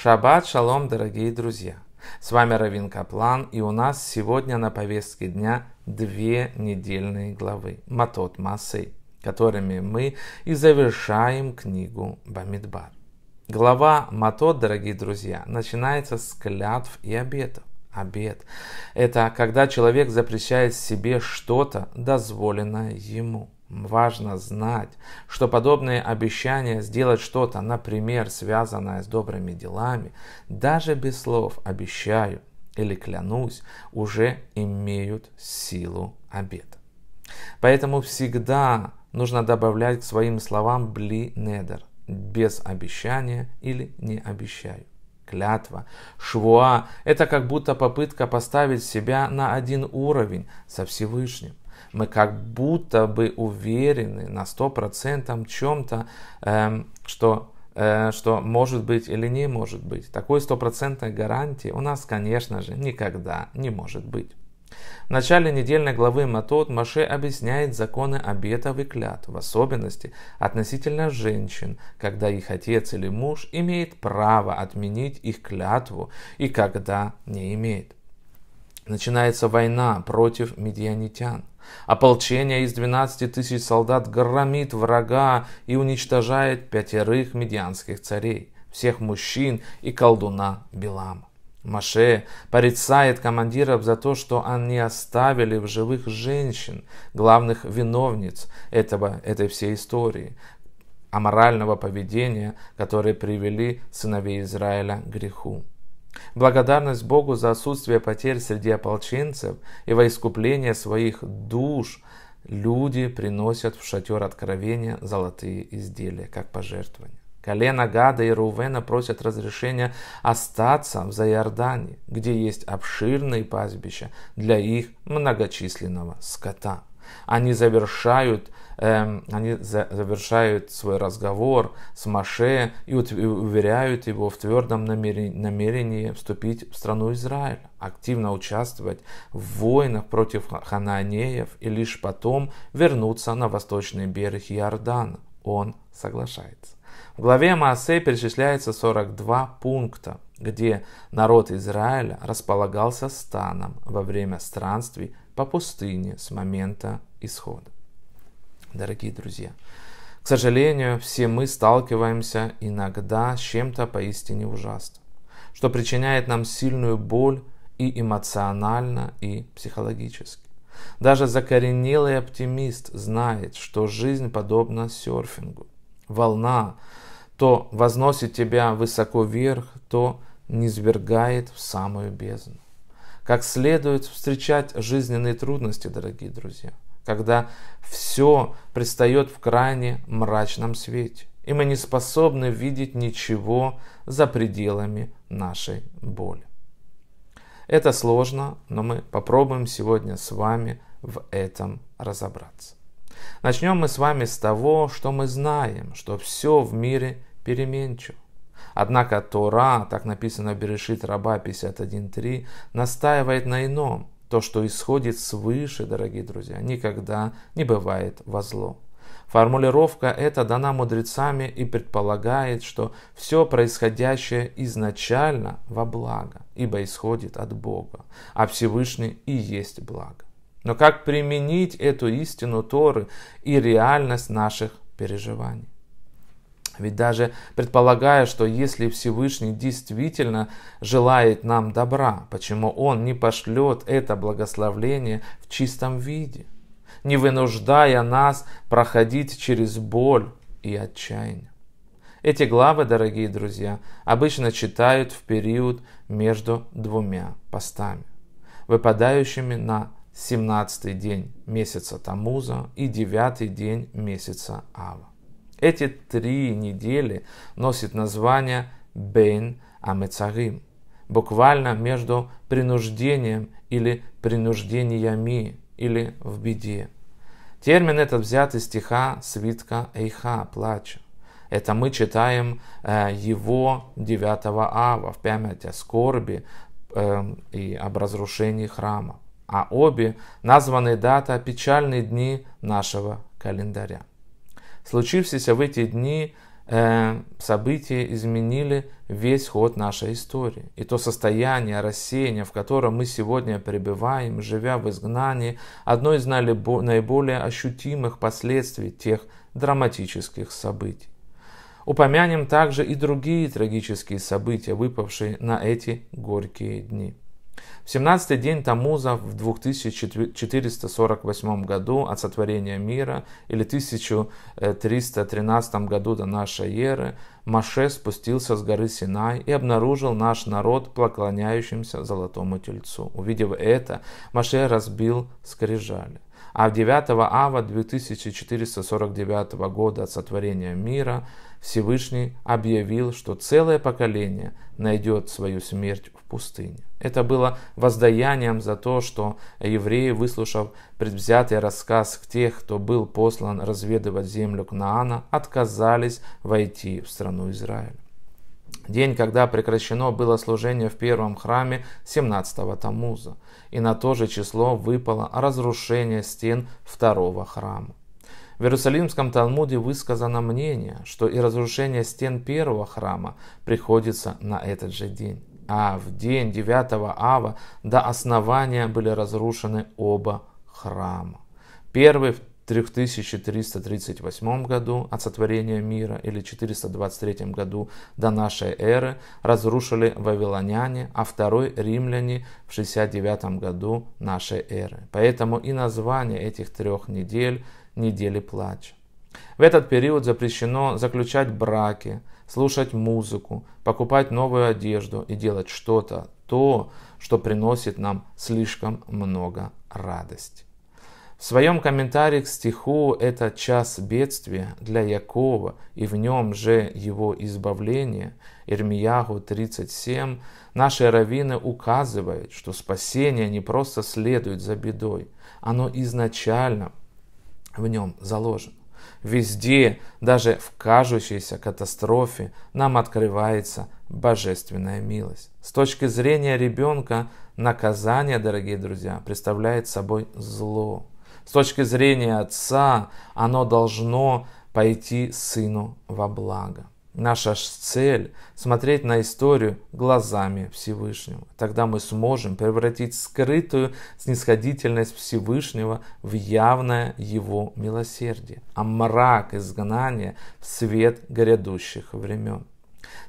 Шаббат шалом, дорогие друзья! С вами Равин Каплан, и у нас сегодня на повестке дня две недельные главы Матот Масы, которыми мы и завершаем книгу Бамидбар. Глава Матот, дорогие друзья, начинается с клятв и обетов. Обед – это когда человек запрещает себе что-то, дозволенное ему – Важно знать, что подобные обещания сделать что-то, например, связанное с добрыми делами, даже без слов «обещаю» или «клянусь», уже имеют силу обета. Поэтому всегда нужно добавлять к своим словам «бли недер» – «без обещания» или «не обещаю» клятва. Швуа – это как будто попытка поставить себя на один уровень со Всевышним мы как будто бы уверены на 100% в чем-то, эм, э, что что может быть или не может быть. Такой стопроцентной гарантии у нас, конечно же, никогда не может быть. В начале недельной главы Матот Маше объясняет законы обетов и клятв, в особенности относительно женщин, когда их отец или муж имеет право отменить их клятву и когда не имеет. Начинается война против медианитян. Ополчение из 12 тысяч солдат громит врага и уничтожает пятерых медианских царей, всех мужчин и колдуна Белама. Маше порицает командиров за то, что они оставили в живых женщин, главных виновниц этого, этой всей истории, аморального поведения, которые привели сыновей Израиля к греху. Благодарность Богу за отсутствие потерь среди ополченцев и во искупление своих душ люди приносят в шатер откровения золотые изделия, как пожертвования. Колено Гада и Рувена просят разрешения остаться в Зайордане, где есть обширные пастбища для их многочисленного скота. Они завершают, эм, они завершают свой разговор с Маше и уверяют его в твердом намерении, вступить в страну Израиль, активно участвовать в войнах против хананеев и лишь потом вернуться на восточный берег Иордан Он соглашается. В главе Маасе перечисляется 42 пункта, где народ Израиля располагался станом во время странствий по пустыне с момента исхода. Дорогие друзья, к сожалению, все мы сталкиваемся иногда с чем-то поистине ужасным, что причиняет нам сильную боль и эмоционально, и психологически. Даже закоренелый оптимист знает, что жизнь подобна серфингу. Волна то возносит тебя высоко вверх, то низвергает в самую бездну как следует встречать жизненные трудности, дорогие друзья, когда все предстает в крайне мрачном свете, и мы не способны видеть ничего за пределами нашей боли. Это сложно, но мы попробуем сегодня с вами в этом разобраться. Начнем мы с вами с того, что мы знаем, что все в мире переменчиво. Однако Тора, так написано в Берешит Раба 51.3, настаивает на ином. То, что исходит свыше, дорогие друзья, никогда не бывает во зло. Формулировка эта дана мудрецами и предполагает, что все происходящее изначально во благо, ибо исходит от Бога, а Всевышний и есть благо. Но как применить эту истину Торы и реальность наших переживаний? Ведь даже предполагая, что если Всевышний действительно желает нам добра, почему Он не пошлет это благословление в чистом виде, не вынуждая нас проходить через боль и отчаяние? Эти главы, дорогие друзья, обычно читают в период между двумя постами, выпадающими на 17 день месяца Тамуза и 9 день месяца Ава. Эти три недели носят название Бейн Амецарим, буквально между принуждением или принуждениями, или в беде. Термин этот взят из стиха свитка Эйха, плача. Это мы читаем э, его 9 ава в память о скорби э, и об разрушении храма. А обе названы дата печальные дни нашего календаря. Случившиеся в эти дни э, события изменили весь ход нашей истории. И то состояние рассеяния, в котором мы сегодня пребываем, живя в изгнании, одно из наиболее ощутимых последствий тех драматических событий. Упомянем также и другие трагические события, выпавшие на эти горькие дни. В 17 день Тамуза в 2448 году от сотворения мира или 1313 году до нашей эры Маше спустился с горы Синай и обнаружил наш народ, поклоняющимся золотому тельцу. Увидев это, Маше разбил скрижали а 9 ава 2449 года от сотворения мира Всевышний объявил, что целое поколение найдет свою смерть в пустыне. Это было воздаянием за то, что евреи, выслушав предвзятый рассказ тех, кто был послан разведывать землю Кнаана, отказались войти в страну Израиля. День, когда прекращено было служение в первом храме 17-го Тамуза, и на то же число выпало разрушение стен второго храма. В Иерусалимском Талмуде высказано мнение, что и разрушение стен первого храма приходится на этот же день. А в день 9 ава до основания были разрушены оба храма. Первый в 3338 году от сотворения мира или 423 году до нашей эры разрушили вавилоняне, а второй римляне в 69 году нашей эры. Поэтому и название этих трех недель недели плача. В этот период запрещено заключать браки, слушать музыку, покупать новую одежду и делать что-то, то, что приносит нам слишком много радости. В своем комментарии к стиху «Это час бедствия для Якова, и в нем же его избавление» Ирмиягу 37 наши раввины указывают, что спасение не просто следует за бедой, оно изначально в нем заложен. Везде, даже в кажущейся катастрофе, нам открывается божественная милость. С точки зрения ребенка, наказание, дорогие друзья, представляет собой зло. С точки зрения отца, оно должно пойти сыну во благо. Наша цель – смотреть на историю глазами Всевышнего. Тогда мы сможем превратить скрытую снисходительность Всевышнего в явное Его милосердие, а мрак изгнания в свет грядущих времен.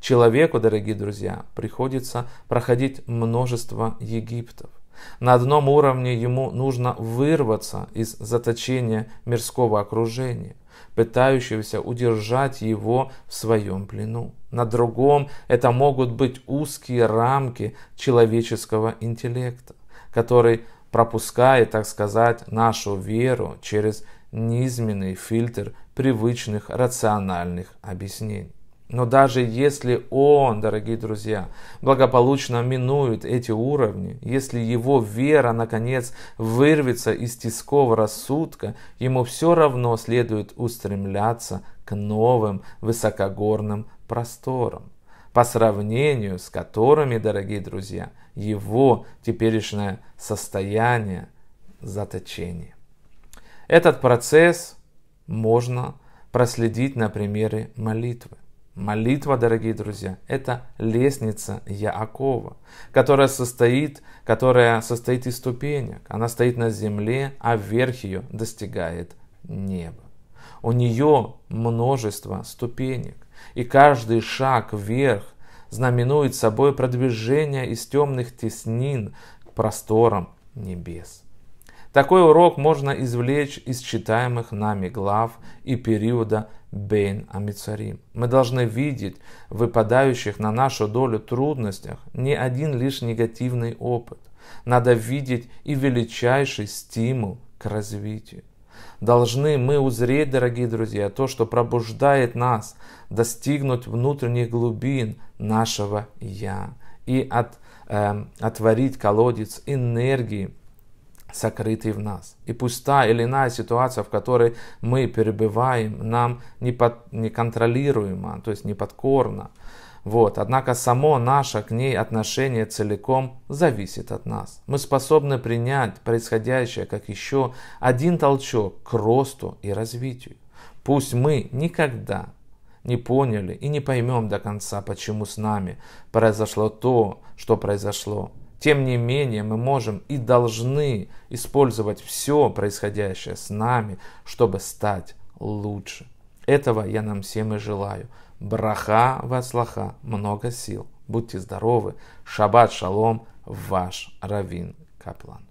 Человеку, дорогие друзья, приходится проходить множество Египтов – на одном уровне ему нужно вырваться из заточения мирского окружения, пытающегося удержать его в своем плену. На другом это могут быть узкие рамки человеческого интеллекта, который пропускает, так сказать, нашу веру через низменный фильтр привычных рациональных объяснений. Но даже если он, дорогие друзья, благополучно минует эти уровни, если его вера, наконец, вырвется из тисков рассудка, ему все равно следует устремляться к новым высокогорным просторам, по сравнению с которыми, дорогие друзья, его теперешнее состояние – заточение. Этот процесс можно проследить на примере молитвы. Молитва, дорогие друзья, это лестница Яакова, которая состоит, которая состоит из ступенек. Она стоит на земле, а верх ее достигает небо. У нее множество ступенек, и каждый шаг вверх знаменует собой продвижение из темных теснин к просторам небес. Такой урок можно извлечь из читаемых нами глав и периода Бейн Амицарим. Мы должны видеть в выпадающих на нашу долю трудностях не один лишь негативный опыт. Надо видеть и величайший стимул к развитию. Должны мы узреть, дорогие друзья, то, что пробуждает нас достигнуть внутренних глубин нашего «Я» и от, э, отворить колодец энергии, сокрытый в нас. И пусть та или иная ситуация, в которой мы перебываем, нам не под неконтролируемо, то есть не подкорна. Вот. Однако само наше к ней отношение целиком зависит от нас. Мы способны принять происходящее как еще один толчок к росту и развитию. Пусть мы никогда не поняли и не поймем до конца, почему с нами произошло то, что произошло, тем не менее, мы можем и должны использовать все происходящее с нами, чтобы стать лучше. Этого я нам всем и желаю. Браха вацлаха, много сил. Будьте здоровы. Шаббат шалом, ваш Равин Каплан.